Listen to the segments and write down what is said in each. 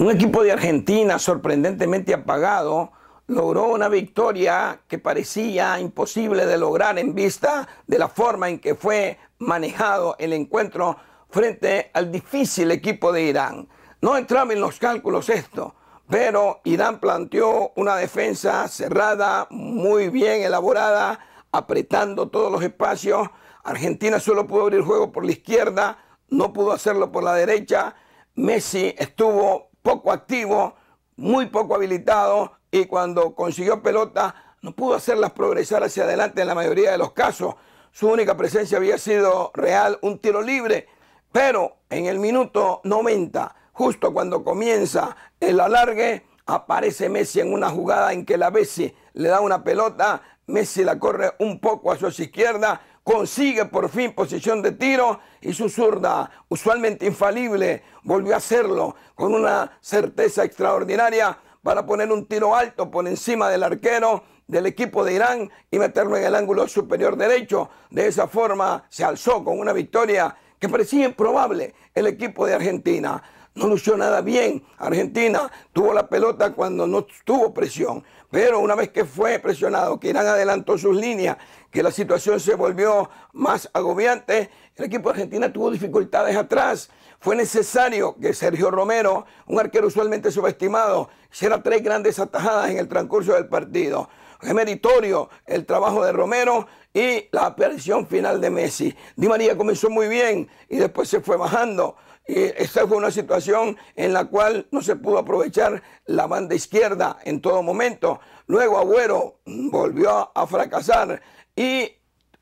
Un equipo de Argentina sorprendentemente apagado logró una victoria que parecía imposible de lograr en vista de la forma en que fue manejado el encuentro frente al difícil equipo de Irán. No entraba en los cálculos esto, pero Irán planteó una defensa cerrada, muy bien elaborada, apretando todos los espacios. Argentina solo pudo abrir juego por la izquierda, no pudo hacerlo por la derecha. Messi estuvo poco activo, muy poco habilitado y cuando consiguió pelota no pudo hacerlas progresar hacia adelante en la mayoría de los casos. Su única presencia había sido real un tiro libre, pero en el minuto 90, justo cuando comienza el alargue, aparece Messi en una jugada en que la Bessi le da una pelota, Messi la corre un poco a su izquierda, consigue por fin posición de tiro y su zurda, usualmente infalible, volvió a hacerlo con una certeza extraordinaria para poner un tiro alto por encima del arquero del equipo de Irán y meterlo en el ángulo superior derecho. De esa forma se alzó con una victoria que parecía improbable el equipo de Argentina no luchó nada bien. Argentina tuvo la pelota cuando no tuvo presión, pero una vez que fue presionado, que Irán adelantó sus líneas, que la situación se volvió más agobiante, el equipo de Argentina tuvo dificultades atrás. Fue necesario que Sergio Romero, un arquero usualmente subestimado, hiciera tres grandes atajadas en el transcurso del partido. Es meritorio el trabajo de Romero y la aparición final de Messi. Di María comenzó muy bien y después se fue bajando. Eh, esta fue una situación en la cual no se pudo aprovechar la banda izquierda en todo momento. Luego Agüero volvió a fracasar y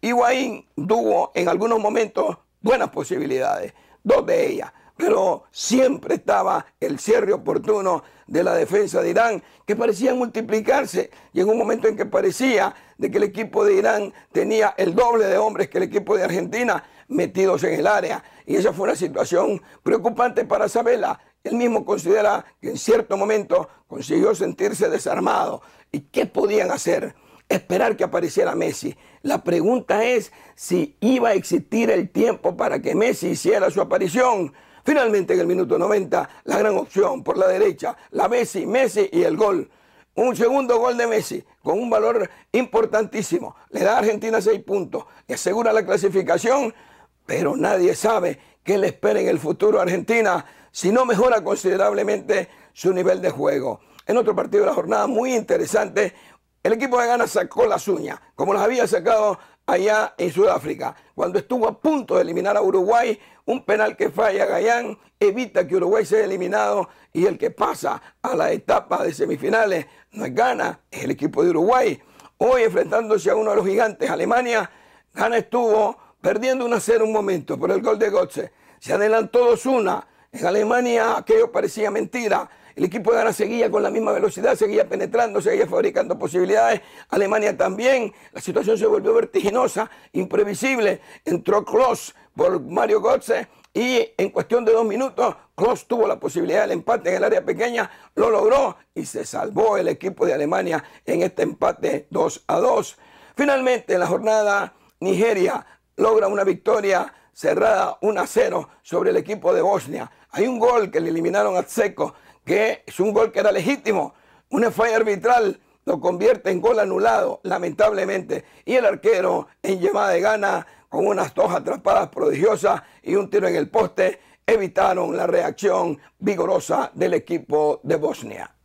Higuaín tuvo en algunos momentos buenas posibilidades, dos de ellas pero siempre estaba el cierre oportuno de la defensa de Irán, que parecía multiplicarse y en un momento en que parecía de que el equipo de Irán tenía el doble de hombres que el equipo de Argentina metidos en el área. Y esa fue una situación preocupante para Sabela. Él mismo considera que en cierto momento consiguió sentirse desarmado. ¿Y qué podían hacer? Esperar que apareciera Messi. La pregunta es si iba a existir el tiempo para que Messi hiciera su aparición. Finalmente en el minuto 90, la gran opción por la derecha, la Messi, Messi y el gol. Un segundo gol de Messi con un valor importantísimo. Le da a Argentina seis puntos, le asegura la clasificación, pero nadie sabe qué le espera en el futuro a Argentina si no mejora considerablemente su nivel de juego. En otro partido de la jornada muy interesante, el equipo de Gana sacó las uñas, como las había sacado allá en Sudáfrica, cuando estuvo a punto de eliminar a Uruguay, un penal que falla Gallán evita que Uruguay sea eliminado y el que pasa a la etapa de semifinales no es gana, es el equipo de Uruguay. Hoy enfrentándose a uno de los gigantes, Alemania, Gana estuvo perdiendo una cero un momento por el gol de Götze, Se adelantó 2 una. En Alemania aquello parecía mentira. El equipo de Ghana seguía con la misma velocidad, seguía penetrando, seguía fabricando posibilidades. Alemania también. La situación se volvió vertiginosa, imprevisible. Entró Klaus por Mario Götze y en cuestión de dos minutos, Klaus tuvo la posibilidad del empate en el área pequeña, lo logró y se salvó el equipo de Alemania en este empate 2 a 2. Finalmente, en la jornada, Nigeria logra una victoria cerrada 1 a 0 sobre el equipo de Bosnia. Hay un gol que le eliminaron a Tseko que es un gol que era legítimo, una falla arbitral lo convierte en gol anulado, lamentablemente. Y el arquero en llamada de gana, con unas dos atrapadas prodigiosas y un tiro en el poste, evitaron la reacción vigorosa del equipo de Bosnia.